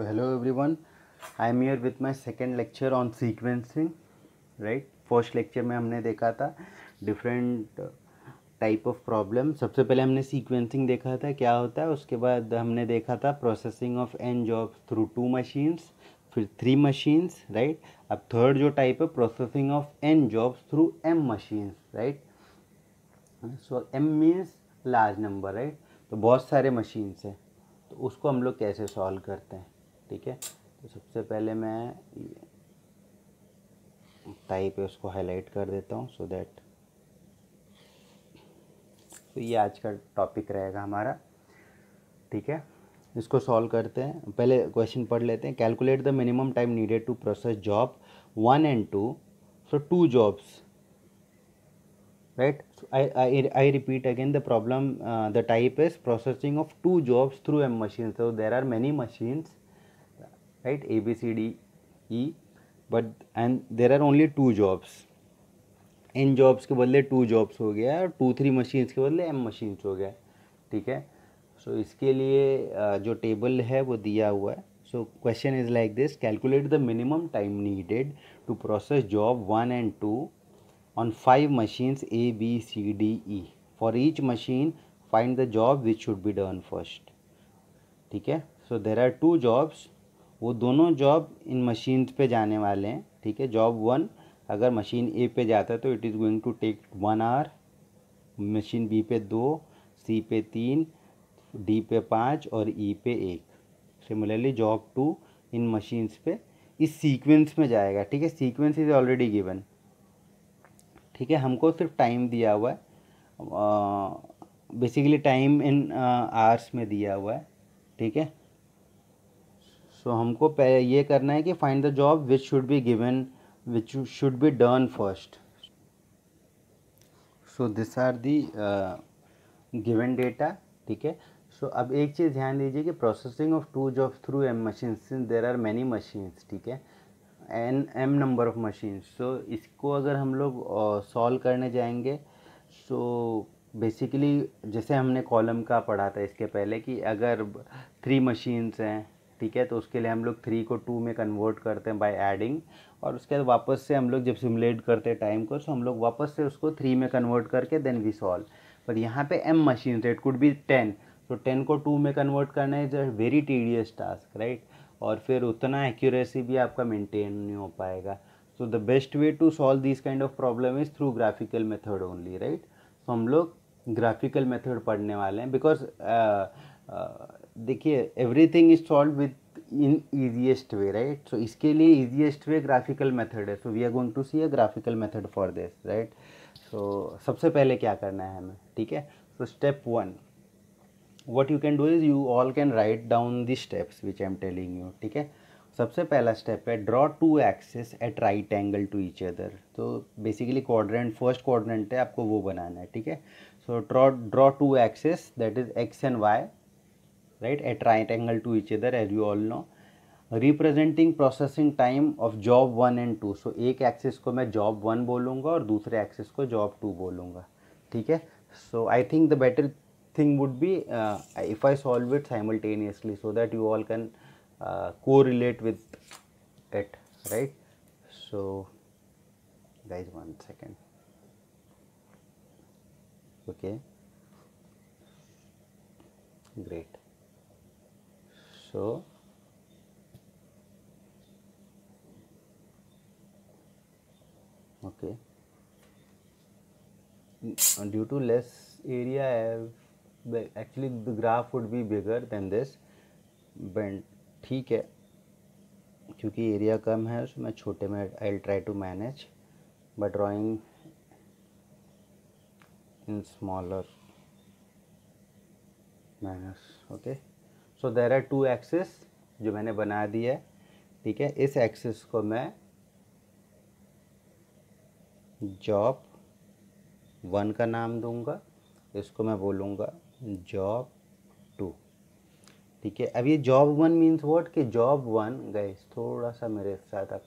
Every everyone I am here with my second lecture on sequencing right first lecture में हमने देखा था different type of problem सबसे पहले हमने सीक्वेंसिंग देखा था क्या होता है उसके बाद हमने देखा था processing of N jobs through two machines फिर थ्री मशीन्स राइट अब थर्ड जो टाइप है processing of N jobs through M machines right so M means large number right तो बहुत सारे मशीन्स हैं तो उसको हम लोग कैसे सॉल्व करते हैं ठीक है तो सबसे पहले मैं टाइप पे उसको हाईलाइट कर देता हूँ सो दैट तो ये आज का टॉपिक रहेगा हमारा ठीक है इसको सॉल्व करते हैं पहले क्वेश्चन पढ़ लेते हैं calculate the minimum time needed to process job one and two so two jobs right I I repeat again the problem the type is processing of two jobs through M machine so there are many machines right a b c d e but and there are only two jobs in jobs के बदले to jobs हो गया और to three machines के बदले M machines हो गया ठीक है सो so, इसके लिए जो टेबल है वो दिया हुआ है so question is like this calculate the minimum time needed to process job one and two on five machines A B C D E for each machine find the job which should be done first ठीक है so there are two jobs वो दोनों job in machine पे जाने वाले हैं ठीक है जॉब वन अगर मशीन ए पे जाता है तो it is going to take one hour machine B पे दो सी पे तीन डी पे पाँच और ई e पे एक similarly job two in machines पे इस सीक्वेंस में जाएगा ठीक है सीक्वेंस इज़ ऑलरेडी गिवन ठीक है हमको सिर्फ टाइम दिया हुआ है बेसिकली टाइम इन आवर्स में दिया हुआ है ठीक है सो so, हमको ये करना है कि find the job which should be given which should be done first so this are the given data ठीक है सो अब एक चीज़ ध्यान दीजिए कि processing of two job through M machine there are many machines ठीक है N M number of machines so इसको अगर हम लोग सॉल्व uh, करने जाएंगे सो so, बेसिकली जैसे हमने कॉलम का पढ़ा था इसके पहले कि अगर थ्री मशीन्स हैं ठीक है तो उसके लिए हम लोग थ्री को टू में कन्वर्ट करते हैं बाय एडिंग और उसके बाद वापस से हम लोग जब सिमुलेट करते हैं टाइम को तो हम लोग वापस से उसको थ्री में कन्वर्ट करके देन वी सॉल्व पर यहाँ पे M machine rate could be ten तो टेन को टू में कन्वर्ट करना is a very tedious task right और फिर उतना एक्यूरेसी भी आपका मेंटेन नहीं हो पाएगा so the best way to solve this kind of problem is through graphical method only right so हम लोग ग्राफिकल मेथड पढ़ने वाले हैं बिकॉज देखिए everything is solve within easiest way right so इसके लिए ईजिएस्ट वे ग्राफिकल मेथड है so we are going to see a graphical method for this right so सबसे पहले क्या करना है हमें ठीक है so step one what you can do is you all can write down the steps which I am telling you ठीक है सबसे पहला स्टेप है draw two axes at right angle to each other तो बेसिकली क्वाड्रेंट फर्स्ट क्वाड्रेंट है आपको वो बनाना है ठीक है so draw draw two axes that is X and Y right at right angle to each other as you all know representing processing time of job one and two so एक axis को मैं job one बोलूँगा और दूसरे axis को job to बोलूँगा ठीक है so I think the better thing would be if I solve it simultaneously so that you all can correlate with it right so guys one second okay great so okay due to less area have, actually the graph would be bigger than this but ठीक है क्योंकि area कम है उसमें छोटे में I try to manage but drawing in smaller manners okay so there are two axes जो मैंने बना दिया है ठीक है इस एक्सेस को मैं जॉब वन का नाम दूंगा इसको मैं बोलूँगा जॉब टू ठीक है अब ये जॉब वन मीन्स वॉट कि जॉब वन गए थोड़ा सा मेरे साथ आप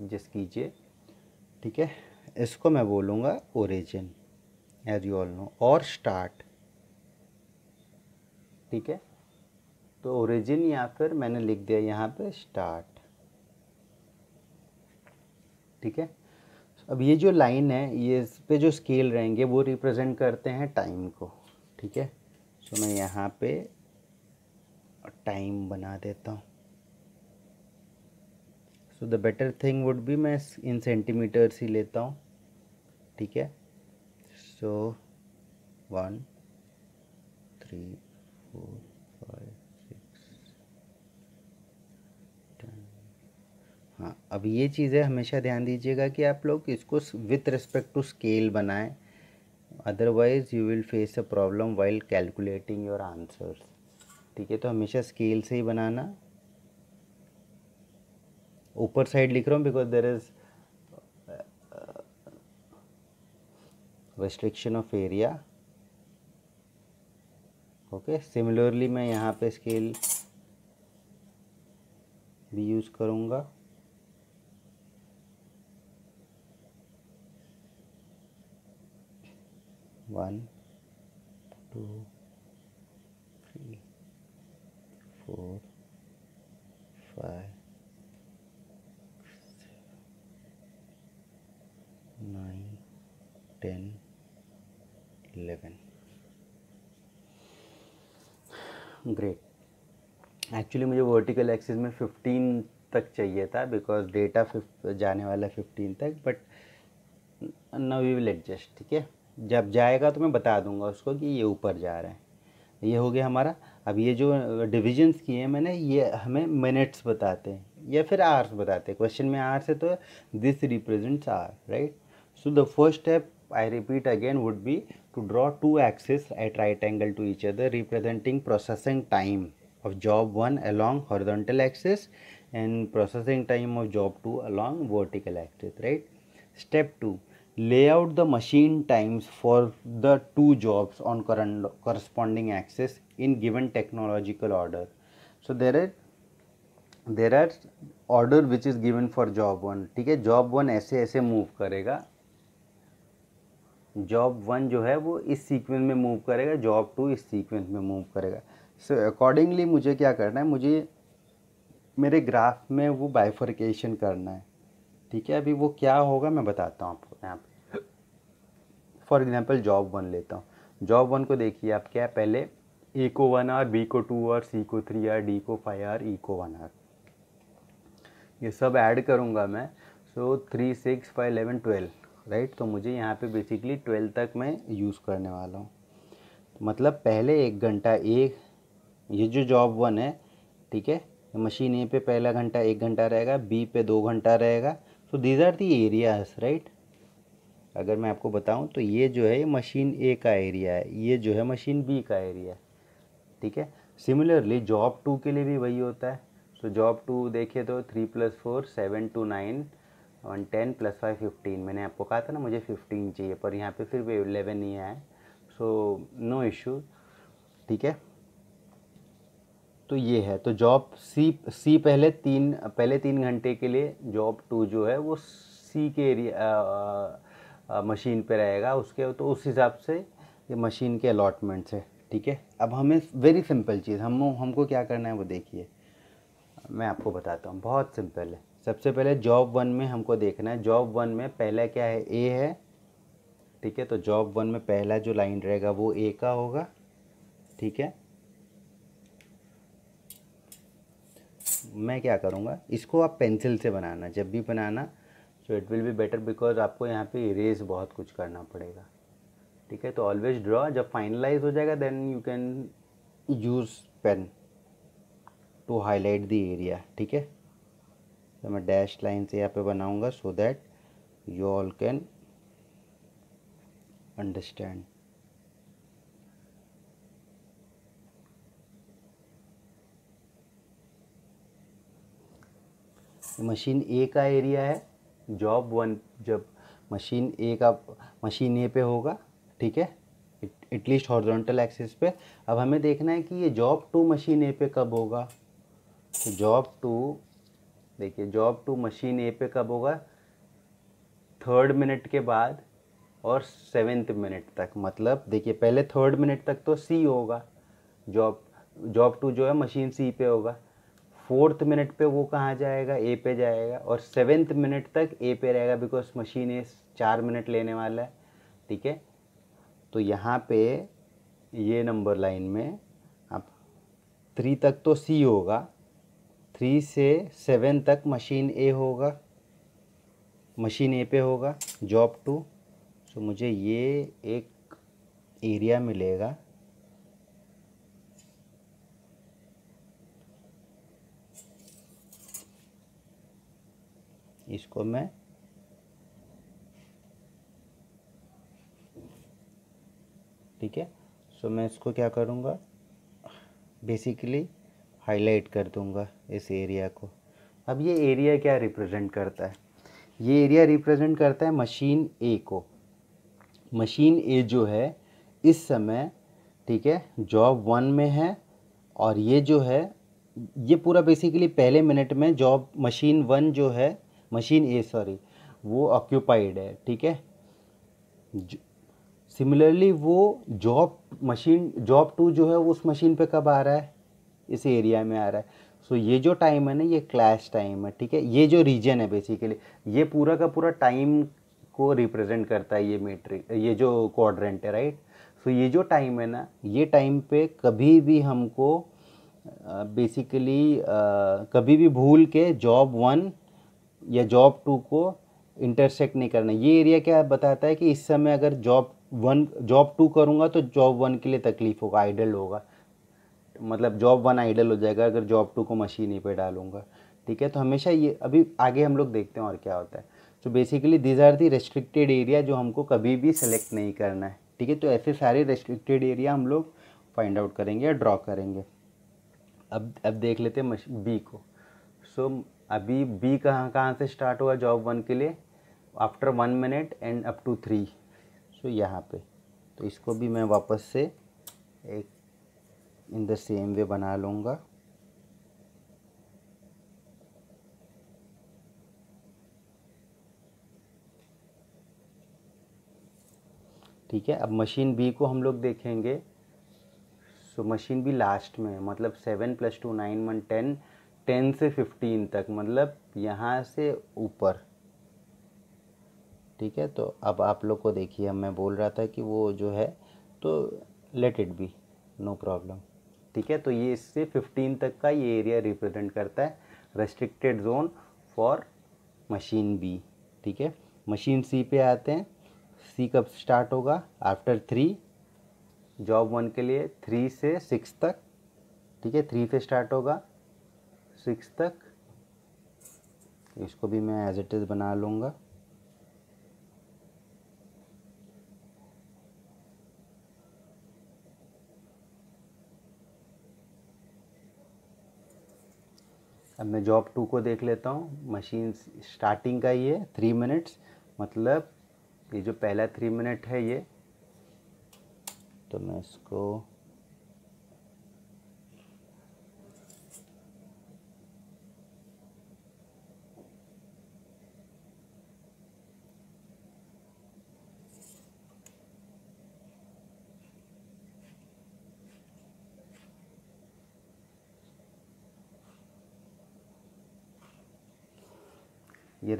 एडजस्ट कीजिए ठीक है इसको मैं बोलूँगा origin as you all know और स्टार्ट ठीक है तो ओरिजिन या फिर मैंने लिख दिया यहाँ पे स्टार्ट ठीक है अब ये जो लाइन है ये इस पर जो स्केल रहेंगे वो रिप्रेजेंट करते हैं टाइम को ठीक है सो मैं यहाँ पे टाइम बना देता हूँ so the better thing would be मैं इन सेंटीमीटर्स ही लेता हूँ ठीक है सो वन थ्री फोर हाँ अब ये चीज़ें हमेशा ध्यान दीजिएगा कि आप लोग इसको विथ रिस्पेक्ट टू स्केल बनाएं otherwise you will face a problem while calculating your answers ठीक है तो हमेशा स्केल से ही बनाना ऊपर साइड लिख रहा हूँ because there is restriction of area okay similarly मैं यहाँ पे स्केल भी यूज़ करूँगा one two three four five six, nine great actually मुझे वर्टिकल एक्सिस में फिफ्टीन तक चाहिए था बिकॉज डेटा फिफ जाने वाला फिफ्टीन तक but now we will adjust ठीक है जब जाएगा तो मैं बता दूंगा उसको कि ये ऊपर जा रहा है ये हो गया हमारा अब ये जो डिविजन्स किए हैं मैंने ये हमें मिनट्स बताते हैं या फिर आर्स बताते हैं क्वेश्चन में आर्स है तो this represents R right so the first step I repeat again would be to draw two axis at right angle to each other representing processing time of job one along horizontal axis and processing time of job two along vertical axis right step two lay out the machine times for the two jobs on current corresponding axis in given technological order so there are there are order which is given for job 1 ठीक है job 1 ऐसे ऐसे move करेगा job one जो है वो इस sequence में मूव करेगा जॉब टू इस सीक्वेंस में मूव करेगा सो so, अकॉर्डिंगली मुझे क्या करना है मुझे मेरे ग्राफ में वो बाइफर्केशन करना है ठीक है अभी वो क्या होगा मैं बताता हूँ आपको यहाँ पे फॉर एग्जाम्पल जॉब वन लेता हूँ जॉब वन को देखिए आप क्या है पहले ए को वन आर बी को टू आर सी को थ्री आर डी को फाइव आर ई को वन आर ये सब ऐड करूँगा मैं so three six five eleven twelve right तो मुझे यहाँ पे बेसिकली ट्वेल्व तक मैं यूज़ करने वाला हूँ मतलब पहले एक घंटा एक ये जो जॉब वन है ठीक है मशीन ए पे पहला घंटा एक घंटा रहेगा बी पे दो घंटा रहेगा तो these are the areas right अगर मैं आपको बताऊं तो ये जो है मशीन ए का एरिया है ये जो है मशीन बी का एरिया है ठीक है सिमिलरली जॉब टू के लिए भी वही होता है सो जॉब टू देखिए तो three plus four seven two nine one ten plus five fifteen मैंने आपको कहा था ना मुझे फिफ्टीन चाहिए पर यहाँ पे फिर भी एलेवन ही आया सो नो इशू ठीक है तो ये है तो जॉब सी सी पहले तीन पहले तीन घंटे के लिए जॉब टू जो है वो सी के एरिया मशीन पे रहेगा उसके तो उस हिसाब से ये मशीन के अलाटमेंट्स है ठीक है अब हमें वेरी सिंपल चीज़ हम हमको क्या करना है वो देखिए मैं आपको बताता हूँ बहुत सिंपल है सबसे पहले जॉब वन में हमको देखना है जॉब वन में पहला क्या है ए है ठीक है तो जॉब वन में पहला जो लाइन रहेगा वो ए का होगा ठीक है मैं क्या करूँगा इसको आप पेंसिल से बनाना जब भी बनाना so it will be better because आपको यहाँ पे इरेज बहुत कुछ करना पड़ेगा ठीक है तो ऑलवेज ड्रॉ जब फाइनलाइज हो जाएगा then you can use pen to highlight the area ठीक है तो मैं डैश लाइन से यहाँ पे बनाऊँगा so that you all can understand machine A का एरिया है जॉब वन जब मशीन ए का मशीन ए पे होगा ठीक है एटलीस्ट हॉर्जोंटल एक्सिस पे अब हमें देखना है कि ये जॉब टू मशीन ए पे कब होगा तो जॉब टू देखिए जॉब टू मशीन ए पे कब होगा थर्ड मिनट के बाद और सेवेंथ मिनट तक मतलब देखिए पहले थर्ड मिनट तक तो सी होगा जॉब जॉब टू जो है मशीन सी पे होगा फोर्थ मिनट पे वो कहाँ जाएगा ए पे जाएगा और सेवेंथ मिनट तक ए पे रहेगा बिकॉज मशीन ए चार मिनट लेने वाला है ठीक है तो यहाँ पे ये नंबर लाइन में आप थ्री तक तो सी होगा थ्री से सेवन तक मशीन ए होगा मशीन ए पे होगा जॉब टू सो मुझे ये एक एरिया मिलेगा इसको मैं ठीक है सो मैं इसको क्या करूँगा बेसिकली हाईलाइट कर दूँगा इस एरिया को अब ये एरिया क्या रिप्रेजेंट करता है ये एरिया रिप्रेजेंट करता है मशीन ए को मशीन ए जो है इस समय ठीक है जॉब वन में है और ये जो है ये पूरा बेसिकली पहले मिनट में जॉब मशीन वन जो है मशीन ए सॉरी वो ऑक्यूपाइड है ठीक है सिमिलरली वो जॉब मशीन जॉब टू जो है वो उस मशीन पे कब आ रहा है इस एरिया में आ रहा है सो so, ये जो टाइम है ना ये क्लैश टाइम है ठीक है ये जो रीजन है बेसिकली ये पूरा का पूरा टाइम को रिप्रेजेंट करता है ये मेट्रिक ये जो क्वाड्रेंट है राइट सो so, ये जो टाइम है ना ये टाइम पे कभी भी हमको बेसिकली uh, uh, कभी भी भूल के जॉब वन या जॉब टू को इंटरसेक्ट नहीं करना ये एरिया क्या बताता है कि इस समय अगर जॉब वन जॉब टू करूँगा तो जॉब वन के लिए तकलीफ होगा आइडल होगा मतलब जॉब वन आइडल हो जाएगा अगर जॉब टू को मशीन ही पे डालूंगा ठीक है तो हमेशा ये अभी आगे हम लोग देखते हैं और क्या होता है तो basically these are the restricted area जो हमको कभी भी सेलेक्ट नहीं करना है ठीक है तो ऐसे सारे रेस्ट्रिक्टेड एरिया हम लोग फाइंड आउट करेंगे या ड्रॉ करेंगे अब अब देख लेते हैं बी को सो so, अभी बी कहाँ कहाँ से स्टार्ट हुआ जॉब वन के लिए after one minute and up to three so यहाँ पे तो इसको भी मैं वापस से एक इन द सेम वे बना लूँगा ठीक है अब मशीन बी को हम लोग देखेंगे सो मशीन बी लास्ट में मतलब seven plus two nine one ten ten से फिफ्टीन तक मतलब यहाँ से ऊपर ठीक है तो अब आप लोग को देखिए मैं बोल रहा था कि वो जो है तो let it be no problem ठीक है तो ये इससे फिफ्टीन तक का ये एरिया रिप्रेजेंट करता है restricted zone for machine B ठीक है मशीन सी पे आते हैं सी कब स्टार्ट होगा आफ्टर थ्री जॉब वन के लिए थ्री से सिक्स तक ठीक है थ्री से स्टार्ट होगा सिक्स तक इसको भी मैं एज इट इज़ बना लूँगा अब मैं जॉब टू को देख लेता हूँ मशीन स्टार्टिंग का ये थ्री मिनट्स मतलब ये जो पहला थ्री मिनट है ये तो मैं इसको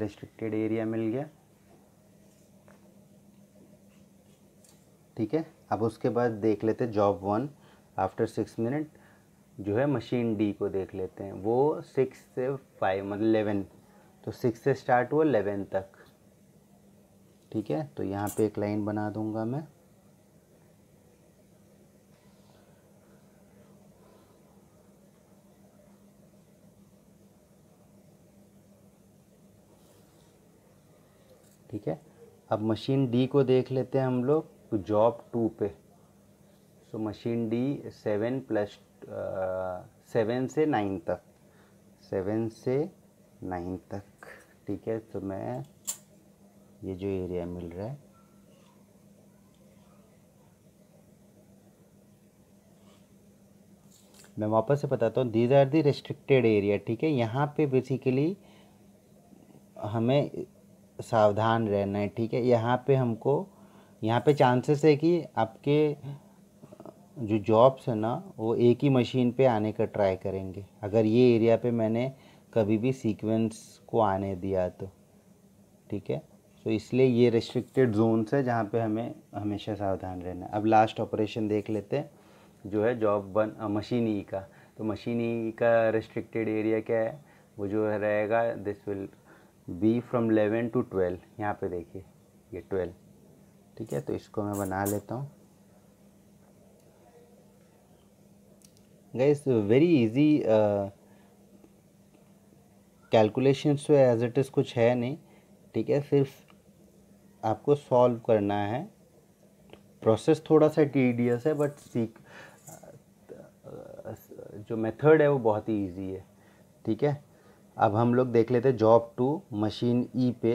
रिस्ट्रिक्टेड एरिया मिल गया ठीक है अब उसके बाद देख लेते job one after six minute जो है मशीन डी को देख लेते हैं वो सिक्स से फाइव मतलब इलेवन तो सिक्स से स्टार्ट हुआ इलेवन तक ठीक है तो यहाँ पे एक लाइन बना दूंगा मैं ठीक है अब मशीन डी को देख लेते हैं हम लोग जॉब तो टू पे so machine D seven plus seven से नाइन तक सेवन से नाइन तक ठीक है तो मैं ये जो एरिया मिल रहा है मैं वापस से बताता हूँ these are the restricted area ठीक है यहाँ पे बेसिकली हमें सावधान रहना है ठीक है यहाँ पे हमको यहाँ पे चांसेस है कि आपके जो जॉब्स है ना वो एक ही मशीन पे आने का ट्राई करेंगे अगर ये एरिया पे मैंने कभी भी सीक्वेंस को आने दिया तो ठीक है तो इसलिए ये रेस्ट्रिक्टेड जोन्स है जहाँ पे हमें हमेशा सावधान रहना है अब लास्ट ऑपरेशन देख लेते हैं जो है जॉब बन मशीन ई e का तो मशीन ई e का रेस्ट्रिक्टेड एरिया क्या है वो जो रहेगा this will be from eleven to twelve यहाँ पे देखिए ये ट्वेल्व ठीक है तो इसको मैं बना लेता हूँ गाइस वेरी इजी कैलकुलेशन तो एज इट इज़ कुछ है नहीं ठीक है सिर्फ आपको सॉल्व करना है प्रोसेस थोड़ा सा टीडियस है बट सीख uh, uh, जो मेथड है वो बहुत ही ईजी है ठीक है अब हम लोग देख लेते जॉब टू मशीन ई पे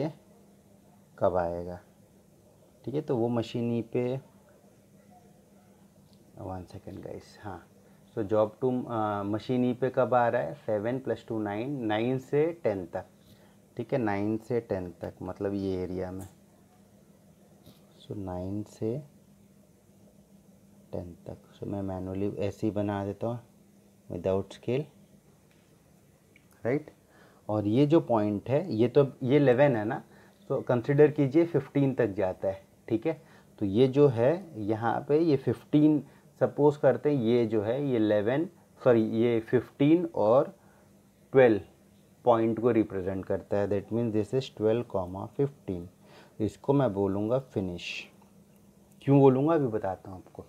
कब आएगा ठीक है तो वो मशीन ई e पे वन सेकेंड गाइस हाँ so job two machine E पे कब आ रहा है seven plus two nine nine से टेन तक ठीक है नाइन से टेन तक मतलब ये एरिया में सो so, नाइन से टेन तक सो so, मैं मैनुअली ऐसे ही बना देता हूँ विदाउट स्केल राइट और ये जो पॉइंट है ये तो ये इलेवन है ना तो कंसिडर कीजिए फिफ्टीन तक जाता है ठीक है तो ये जो है यहाँ पे ये फिफ्टीन सपोज करते हैं ये जो है ये इलेवन सॉरी ये फिफ्टीन और ट्वेल्व पॉइंट को रिप्रेजेंट करता है that means this is twelve comma fifteen इसको मैं बोलूँगा फिनिश क्यों बोलूँगा अभी बताता हूँ आपको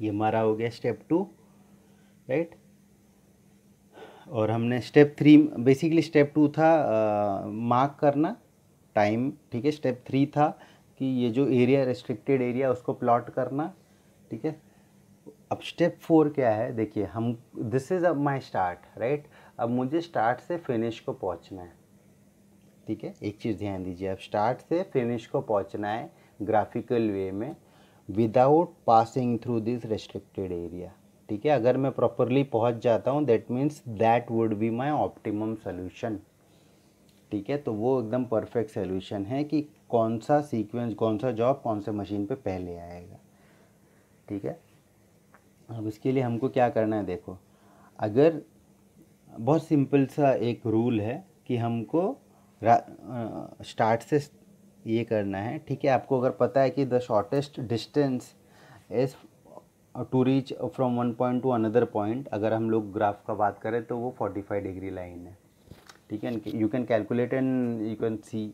ये हमारा हो गया स्टेप टू राइट और हमने step three basically step two था मार्क करना टाइम ठीक है स्टेप थ्री था कि ये जो एरिया रेस्ट्रिक्टेड एरिया उसको प्लॉट करना ठीक है अब स्टेप फोर क्या है देखिए हम दिस इज़ अब माई स्टार्ट राइट अब मुझे स्टार्ट से फिनिश को पहुंचना है ठीक है एक चीज़ ध्यान दीजिए अब स्टार्ट से फिनिश को पहुंचना है ग्राफिकल वे में without passing through this restricted area ठीक है अगर मैं प्रॉपरली पहुंच जाता हूँ that means that would be my optimum solution ठीक है तो वो एकदम परफेक्ट सोल्यूशन है कि कौन सा सीक्वेंस कौन सा जॉब कौन से मशीन पे पहले आएगा ठीक है अब इसके लिए हमको क्या करना है देखो अगर बहुत सिंपल सा एक रूल है कि हमको आ, स्टार्ट से ये करना है ठीक है आपको अगर पता है कि the shortest distance is to reach from one point to another point अगर हम लोग ग्राफ का बात करें तो वो फोर्टी फाइव डिग्री लाइन है ठीक है you can calculate and you can see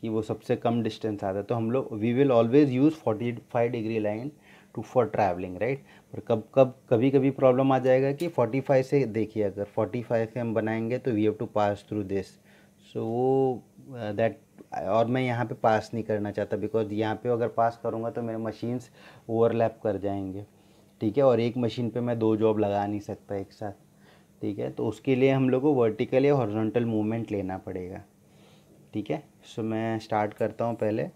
कि वो सबसे कम डिस्टेंस आता है तो हम लोग we will always use forty five degree line to for travelling right पर कब कब कभी कभी प्रॉब्लम आ जाएगा कि फोर्टी फाइव से देखिए अगर फोर्टी फाइव से हम बनाएंगे तो we have to pass through this so वो दैट और मैं यहाँ पे पास नहीं करना चाहता बिकॉज यहाँ पे अगर पास करूँगा तो मेरे मशीन्स ओवरलैप कर जाएंगे ठीक है और एक मशीन पे मैं दो जॉब लगा नहीं सकता एक साथ ठीक है तो उसके लिए हम लोग को वर्टिकल या हॉर्जोंटल मूवमेंट लेना पड़ेगा ठीक है सो मैं स्टार्ट करता हूँ पहले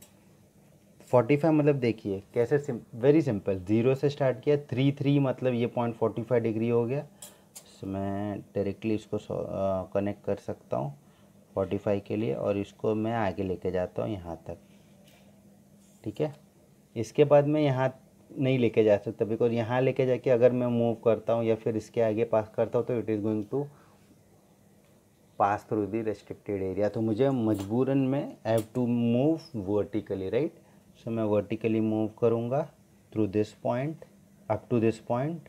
फोर्टी फाइव मतलब देखिए कैसे सिम, वेरी सिंपल ज़ीरो से स्टार्ट किया थ्री थ्री मतलब ये पॉइंट फोर्टी फाइव डिग्री हो गया सो मैं डायरेक्टली इसको कनेक्ट कर सकता हूँ फोर्टी फाइव के लिए और इसको मैं आगे लेके जाता हूँ यहाँ तक ठीक है इसके बाद मैं यहाँ नहीं लेके जा सकता बिकॉज यहाँ लेके जाके अगर मैं मूव करता हूँ या फिर इसके आगे पास करता हूँ तो it is going to pass through the restricted area तो मुझे मजबूरन में I have to move vertically right so मैं वर्टिकली मूव करूँगा through this point up to this point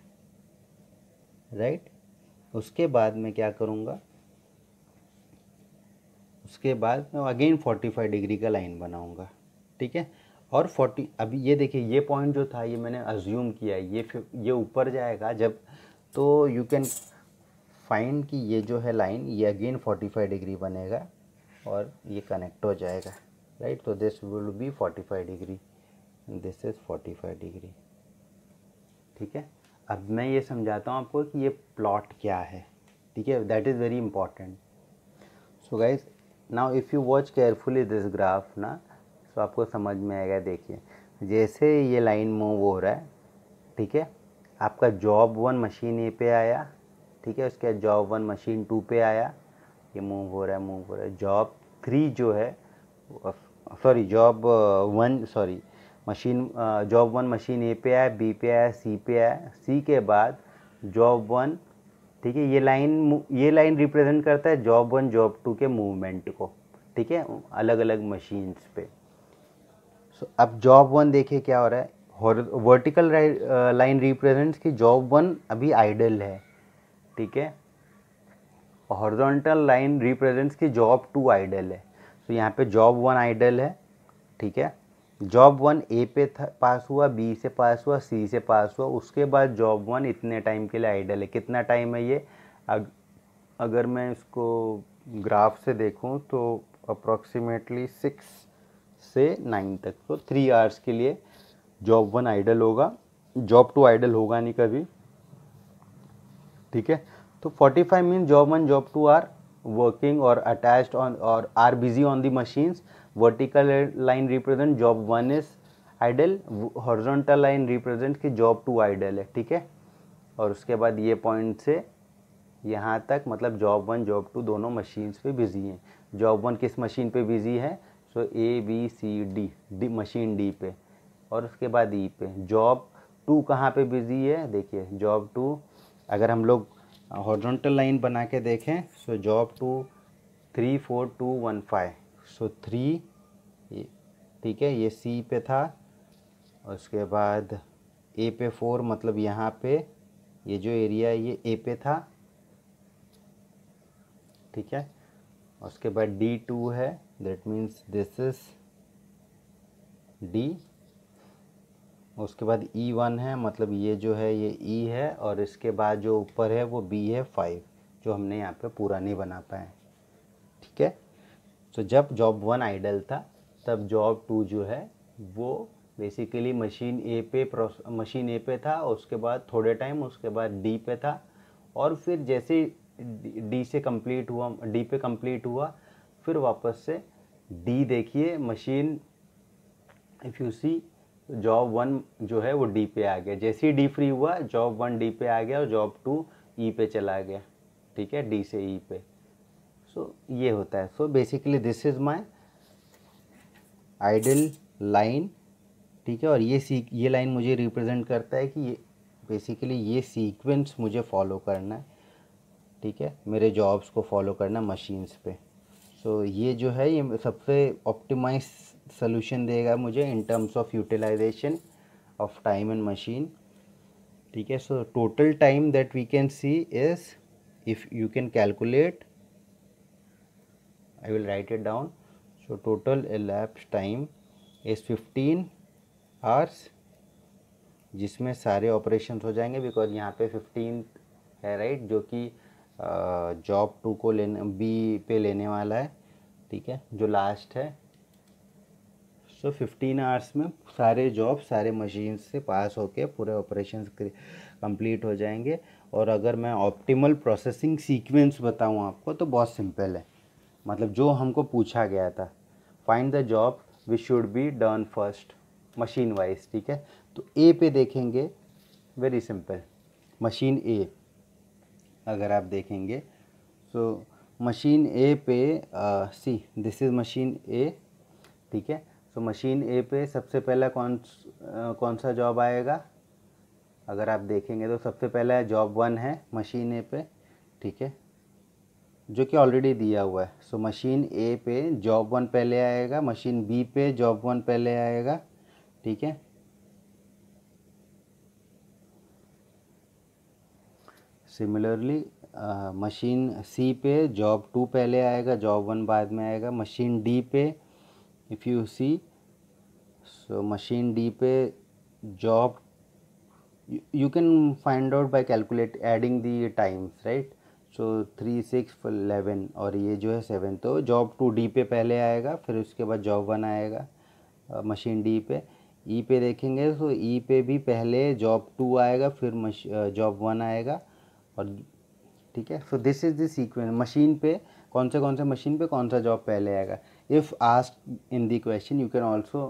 right उसके बाद मैं क्या करूँगा उसके बाद मैं अगेन फोर्टी फाइव डिग्री का लाइन बनाऊँगा ठीक है और 40 अभी ये देखिए ये पॉइंट जो था ये मैंने अज्यूम किया है ये ये ऊपर जाएगा जब तो यू कैन फाइंड कि ये जो है लाइन ये अगेन 45 डिग्री बनेगा और ये कनेक्ट हो जाएगा राइट तो this will be 45 degree this is 45 degree ठीक है अब मैं ये समझाता हूँ आपको कि ये प्लॉट क्या है ठीक है that is very important so guys now if you watch carefully this graph ना तो आपको समझ में आएगा देखिए जैसे ये लाइन मूव हो रहा है ठीक है आपका जॉब वन मशीन ए पे आया ठीक है उसके बाद जॉब वन मशीन टू पे आया ये मूव हो रहा है मूव हो रहा है जॉब थ्री जो है sorry job one sorry machine job one machine A पे आया बी पे आया सी पे आया सी के बाद जॉब वन ठीक है ये लाइन ये लाइन रिप्रेजेंट करता है जॉब वन जॉब टू के मूवमेंट को ठीक है अलग अलग मशीन्स पे सो अब जॉब वन देखिए क्या हो रहा है वर्टिकल लाइन रिप्रेजेंट्स कि जॉब वन अभी आइडल है ठीक है हॉर्जोंटल लाइन रिप्रेजेंट्स कि जॉब टू आइडल है सो so, यहाँ पे जॉब वन आइडल है ठीक है जॉब वन ए पे पास हुआ बी से पास हुआ सी से पास हुआ उसके बाद जॉब वन इतने टाइम के लिए आइडल है कितना टाइम है ये अग, अगर मैं इसको ग्राफ से देखूँ तो अप्रॉक्सीमेटली सिक्स से नाइन तक तो थ्री आवर्स के लिए जॉब वन आइडल होगा जॉब टू आइडल होगा नहीं कभी ठीक है तो forty five mean job one job two are working और अटैच ऑन और are busy on the machines vertical line represent job one is idle horizontal line represent कि जॉब टू आइडल है ठीक है और उसके बाद ये पॉइंट से यहाँ तक मतलब जॉब वन जॉब टू दोनों मशीन्स पे बिजी हैं जॉब वन किस मशीन पे बिजी है so A B C D D machine D पे और उसके बाद ई e पे जॉब टू कहाँ पे बिजी है देखिए जॉब टू अगर हम लोग हॉर्जोंटल लाइन बना के देखें so job two three four two one five so three ठीक है ये सी पे था और उसके बाद ए पे फोर मतलब यहाँ पे ये जो एरिया है ये ए पे था ठीक है उसके बाद डी टू है that means this is D उसके बाद ई e वन है मतलब ये जो है ये ई e है और इसके बाद जो ऊपर है वो बी है फाइव जो हमने यहाँ पे पूरा नहीं बना पाए ठीक है तो जब जॉब वन आइडल था तब जॉब टू जो है वो बेसिकली मशीन ए पे मशीन ए पे था उसके बाद थोड़े टाइम उसके बाद डी पे था और फिर जैसे डी से कंप्लीट हुआ डी पे कंप्लीट हुआ फिर वापस से डी देखिए machine if you see job one जो है वो डी पे आ गया जैसे ही डी फ्री हुआ जॉब वन डी पे आ गया और जॉब टू ई पे चला गया ठीक है डी से ई e पे सो so, ये होता है so basically this is my idle line ठीक है और ये सी ये लाइन मुझे रिप्रेजेंट करता है कि ये बेसिकली ये सीक्वेंस मुझे फॉलो करना है ठीक है मेरे जॉब्स को फॉलो करना मशीन्स पे सो so, ये जो है ये सबसे ऑप्टिमाइज सोल्यूशन देगा मुझे in terms of utilization of time and machine ठीक है so total time that we can see is if you can calculate I will write it down so total elapse time is fifteen hours जिसमें सारे operation हो जाएंगे because यहाँ पे fifteen है right right, जो कि जॉब टू को लेने बी पे लेने वाला है ठीक है जो लास्ट है सो फिफ्टीन आवर्स में सारे जॉब सारे मशीन से पास होके पूरे ऑपरेशन कंप्लीट हो जाएंगे और अगर मैं ऑप्टिमल प्रोसेसिंग सीक्वेंस बताऊं आपको तो बहुत सिंपल है मतलब जो हमको पूछा गया था find the job which should be done first machine wise ठीक है तो ए पे देखेंगे वेरी सिंपल मशीन ए अगर आप देखेंगे सो मशीन ए पे see this is machine A ठीक है सो मशीन ए पे सबसे पहला कौन आ, कौन सा जॉब आएगा अगर आप देखेंगे तो सबसे पहला जॉब वन है मशीन ए पे ठीक है जो कि ऑलरेडी दिया हुआ है सो मशीन ए पे जॉब वन पहले आएगा मशीन बी पे जॉब वन पहले आएगा ठीक है सिमिलरली मशीन सी पे जॉब टू पहले आएगा जॉब वन बाद में आएगा मशीन डी पे if you see so machine D पे job you can find out by calculate adding the times right so three six eleven और ये जो है सेवन तो जॉब टू डी पे पहले आएगा फिर उसके बाद जॉब वन आएगा मशीन uh, डी पे ई e पे देखेंगे तो ई e पे भी पहले जॉब टू आएगा फिर मश जॉब वन आएगा और ठीक है so this is the sequence machine पे कौन से कौन से मशीन पे कौन सा जॉब पहले आएगा if ask in the question you can also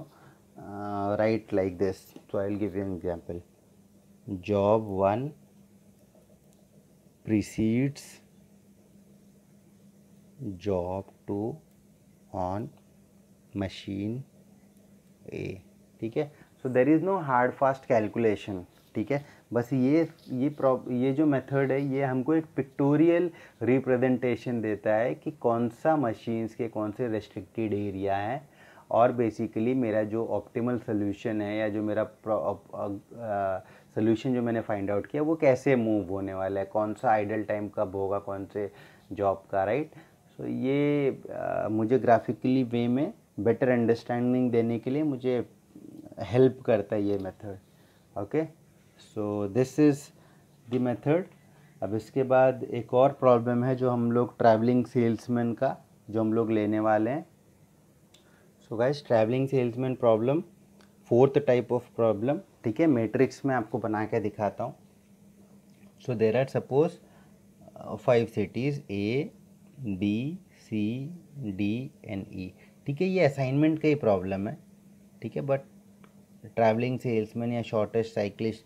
write like this so I will give you an example job one precedes job two on machine A ठीक है so there is no hard fast calculation ठीक है बस ये ये probe ये जो method है ये हमको एक पिक्टोरियल रिप्रेजेंटेशन देता है कि कौन सा मशीन्स के कौन से रेस्ट्रिक्टेड एरिया है और बेसिकली मेरा जो ऑप्टिमल सोल्यूशन है या जो मेरा सोल्यूशन uh, uh, जो मैंने फाइंड आउट किया वो कैसे मूव होने वाला है कौन सा आइडल टाइम कब होगा कौन से जॉब का राइट सो so, ये आ, uh, मुझे ग्राफिकली वे में बेटर अंडरस्टैंडिंग देने के लिए मुझे हेल्प करता है ये method okay okay? So this is the method अब इसके बाद एक और प्रॉब्लम है जो हम लोग ट्रैवलिंग सेल्समैन का जो हम लोग लेने वाले हैं so guys travelling salesman problem fourth type of problem ठीक है मैट्रिक्स में आपको बना के दिखाता हूँ so there are suppose five cities A B C D and E ठीक है ये असाइनमेंट का ही प्रॉब्लम है ठीक है बट ट्रैवलिंग सेल्समैन या शॉर्टेस्ट साइकिलिस्ट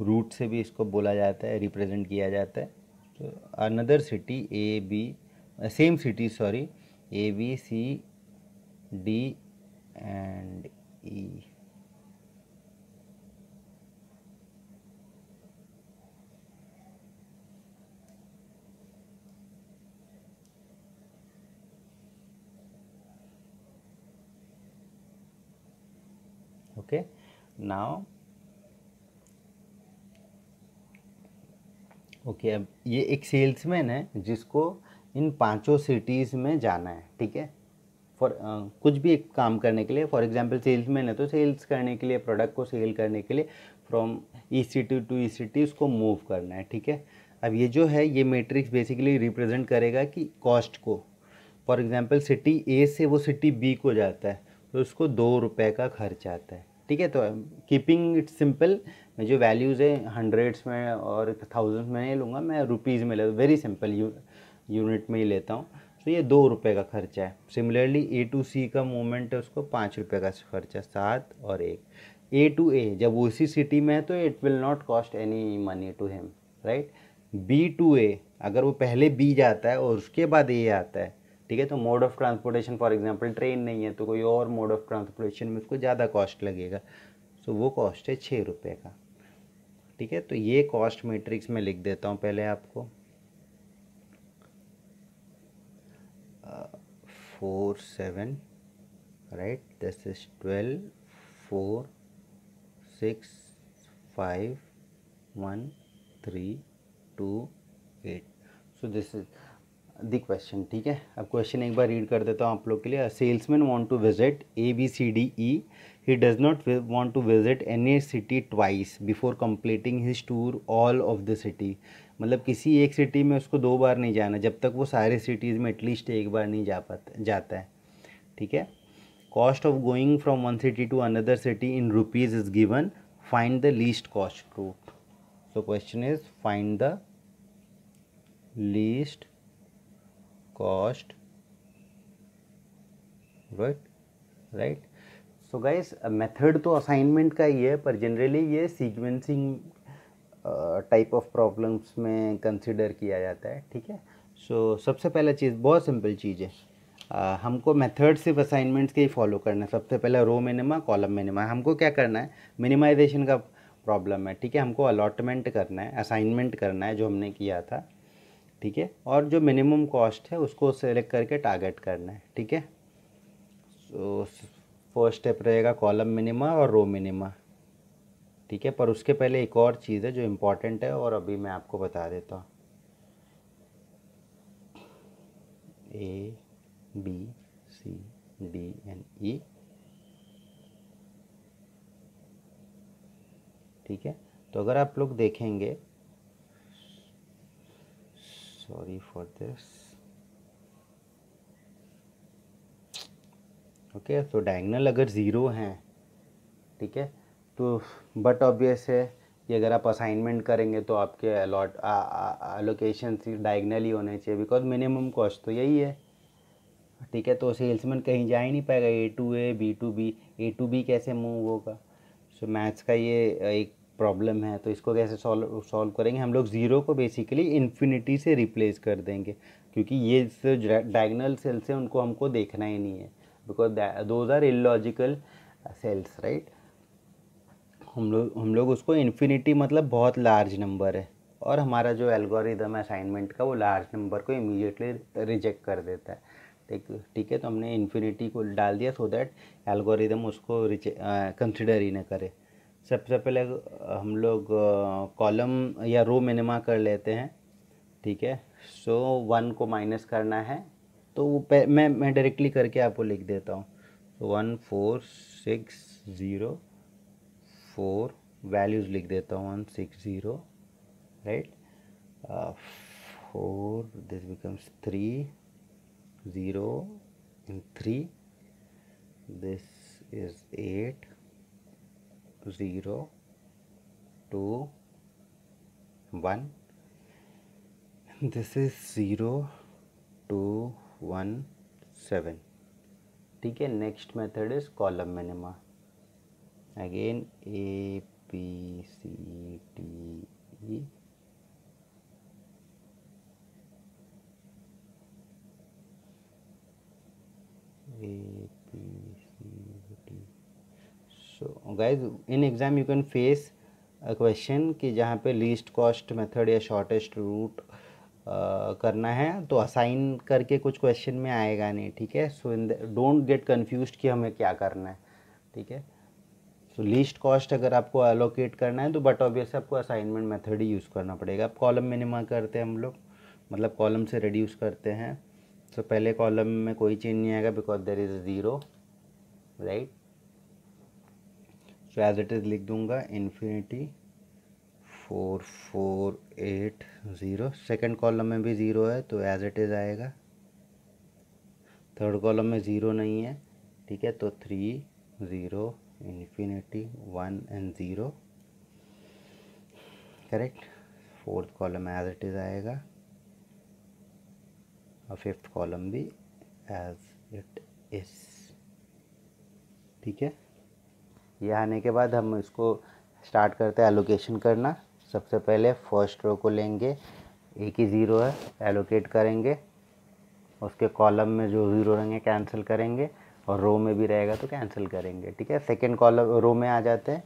रूट से भी इसको बोला जाता है रिप्रेजेंट किया जाता है तो another city A B same city sorry A B C D and E okay now okay अब ये एक सेल्समैन है जिसको इन पांचों सिटीज़ में जाना है ठीक है फॉर कुछ भी एक काम करने के लिए फॉर एग्जांपल सेल्समैन है तो सेल्स करने के लिए प्रोडक्ट को सेल करने के लिए from E city to E city उसको मूव करना है ठीक है अब ये जो है ये मेट्रिक्स बेसिकली रिप्रेजेंट करेगा कि कॉस्ट को फॉर एग्ज़ाम्पल सिटी ए से वो सिटी बी को जाता है तो उसको दो रुपये का खर्च आता है ठीक है तो कीपिंग इट सिंपल मैं जो वैल्यूज़ है हंड्रेड्स में और थाउजेंड्स में नहीं लूँगा मैं रुपीज़ में लेता वेरी सिंपल यू, यूनिट में ही लेता हूँ तो ये दो रुपये का खर्चा है सिमिलरली ए टू सी का मूवमेंट है उसको पाँच रुपये का खर्चा सात और एक ए टू ए जब वो उसी सिटी में है तो it will not cost any money to him right B to A अगर वो पहले बी जाता है और उसके बाद ए आता है ठीक है तो mode of transportation for example train नहीं है तो कोई और मोड ऑफ ट्रांसपोर्टेशन में उसको ज़्यादा कॉस्ट लगेगा सो so, वो कॉस्ट है छः रुपये का ठीक है तो ये कॉस्ट मैट्रिक्स में लिख देता हूँ पहले आपको four seven right this is twelve four six five one three two eight so this is the question ठीक है अब क्वेश्चन एक बार रीड कर देता हूँ आप लोग के लिए salesman want to visit A B C D E he does not want to visit any city twice before completing his tour all of the city मतलब किसी एक सिटी में उसको दो बार नहीं जाना जब तक वो सारे सिटीज़ में एटलीस्ट एक बार नहीं जा पाता जाता है ठीक है cost of going from one city to another city in rupees is given find the least cost route so question is find the least cost right right so guys method तो assignment का ही है पर generally ये sequencing type of problems में consider किया जाता है ठीक है सो so, सबसे पहला चीज़ बहुत सिंपल चीज़ है uh, हमको मेथड सिर्फ असाइनमेंट्स के ही फॉलो करना है सबसे पहला रो मिनिमा कॉलम मिनिमा हमको क्या करना है मिनिमाइजेशन का प्रॉब्लम है ठीक है हमको अलॉटमेंट करना है असाइनमेंट करना है जो हमने किया था ठीक है और जो मिनिमम कॉस्ट है उसको सेलेक्ट करके टारगेट करना है ठीक है सो फर्स्ट स्टेप रहेगा कॉलम मिनिमा और रो मिनिमा ठीक है पर उसके पहले एक और चीज़ है जो इम्पॉर्टेंट है और अभी मैं आपको बता देता हूँ A B C D and E ठीक है तो अगर आप लोग देखेंगे sorry for this ओके तो डायगनल अगर ज़ीरो हैं ठीक है तो बट ऑब्वियस है कि अगर आप असाइनमेंट करेंगे तो आपके अलॉट एलोकेशन डायगनल ही होने चाहिए बिकॉज मिनिमम कॉस्ट तो यही है ठीक है तो सेल्समैन कहीं जा ही नहीं पाएगा A to A B to B A to B कैसे मूव होगा सो मैथ्स का ये एक प्रॉब्लम है तो इसको कैसे सॉल्व सॉल्व करेंगे हम लोग ज़ीरो को बेसिकली इन्फिनिटी से रिप्लेस कर देंगे क्योंकि ये डायगनल सेल्स हैं उनको हमको देखना ही नहीं है because those are illogical cells right हम लोग हम लोग उसको इन्फिनिटी मतलब बहुत लार्ज नंबर है और हमारा जो एल्गोरिदम है असाइनमेंट का वो लार्ज नंबर को इमीडिएटली रिजेक्ट कर देता है ठीक ठीक है तो हमने इन्फिनिटी को डाल दिया सो दैट एल्गोरिदम उसको कंसिडर ही ना करे सबसे पहले हम लोग कॉलम या रो मिनिमा कर लेते हैं ठीक है सो वन को माइनस करना है तो वो मैं मैं डायरेक्टली करके आपको लिख देता हूँ तो one four six zero four values लिख देता हूँ one six zero right four this becomes three zero three this is eight 0 2 1 this is 0 2 1 7 ठीक है next method is column minima again A P C D E A, B, so guys in exam you can face a question कि जहाँ पे least cost method या shortest route करना है तो assign करके कुछ क्वेश्चन में आएगा नहीं ठीक है so in don't get confuse कि हमें क्या करना है ठीक है सो लीस्ट कॉस्ट अगर आपको एलोकेट करना है तो बट ऑबियस आपको असाइनमेंट मेथड ही यूज़ करना पड़ेगा अब कॉलम मिनिमा करते हैं हम लोग मतलब कॉलम से रिड्यूस करते हैं सो so, पहले कॉलम में कोई चेंज नहीं आएगा because there is zero right so as it is लिख दूंगा infinity four four eight zero second column में भी ज़ीरो है तो एज इट इज़ आएगा थर्ड कॉलम में ज़ीरो नहीं है ठीक है तो three zero infinity one and zero correct fourth column as it is आएगा और फिफ्थ कॉलम भी एज इट इज़ ठीक है ये आने के बाद हम इसको स्टार्ट करते हैं एलोकेशन करना सबसे पहले फर्स्ट रो को लेंगे एक ही ज़ीरो है एलोकेट करेंगे उसके कॉलम में जो ज़ीरो रहेंगे कैंसिल करेंगे और रो में भी रहेगा तो कैंसिल करेंगे ठीक है सेकेंड कॉलम रो में आ जाते हैं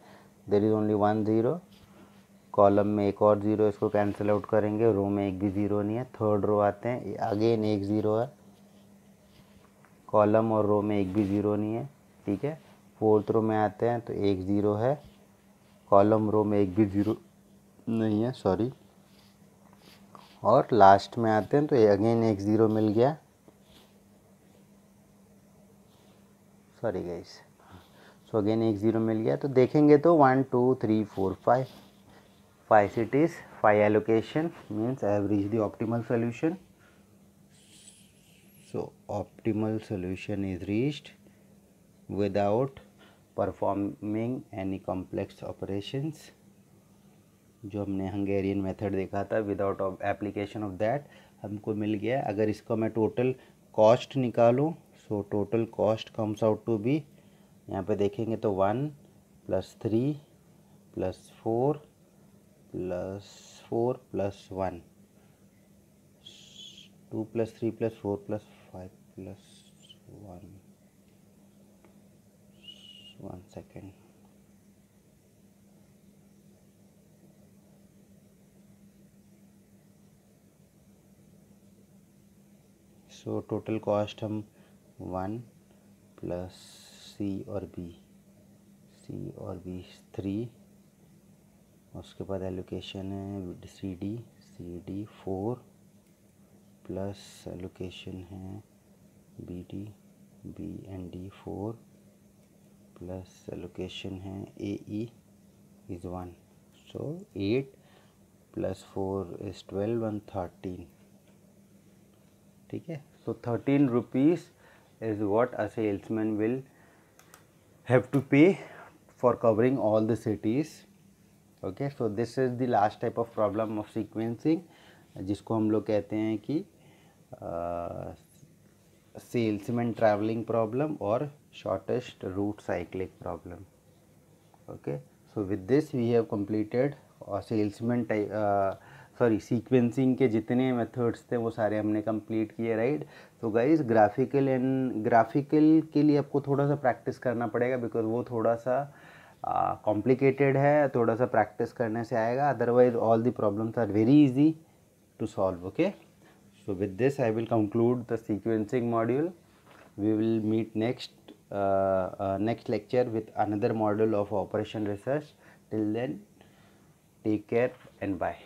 there is only one zero column में एक और ज़ीरो इसको कैंसिल आउट करेंगे रो में एक भी ज़ीरो नहीं है थर्ड रो आते हैं अगेन एक ज़ीरो है कॉलम और रो में एक भी ज़ीरो नहीं है ठीक है फोर्थ रो में आते हैं तो एक ज़ीरो है कॉलम रो में एक भी ज़ीरो नहीं है सॉरी और लास्ट में आते हैं तो अगेन एक ज़ीरो मिल गया सॉरी गाइस सो अगेन एक ज़ीरो मिल गया तो देखेंगे तो one two three four five five cities five allocation means I have reach the optimal solution so optimal solution is reached without performing any complex operations जो हमने Hungarian method देखा था विदाउट एप्लीकेशन ऑफ दैट हमको मिल गया अगर इसको मैं total cost निकालूं so total cost comes out to be यहाँ पे देखेंगे तो one plus three plus four plus four plus one two plus three plus four plus five plus one one second so total cost हम one plus C और B सी और B three उसके बाद allocation है C D C D four plus allocation है B D B and D four plus location है A E is one so eight plus four is twelve one thirteen ठीक है so thirteen rupees is what a salesman will have to pay for covering all the cities okay so this is the last type of problem of sequencing जिसको हम लोग कहते हैं कि salesman travelling problem और shortest route cyclic problem okay so with this we have completed और salesman type sorry sequencing के जितने methods थे वो सारे हमने complete किए राइट तो गाइज ग्राफिकल एंड ग्राफिकल के लिए आपको थोड़ा सा प्रैक्टिस करना पड़ेगा बिकॉज वो थोड़ा सा कॉम्प्लिकेटेड uh, है थोड़ा सा प्रैक्टिस करने से आएगा otherwise all the problems are very easy to solve okay so with this I will conclude the sequencing module we will meet next Uh, uh, next lecture with another model of operation research till then take care and bye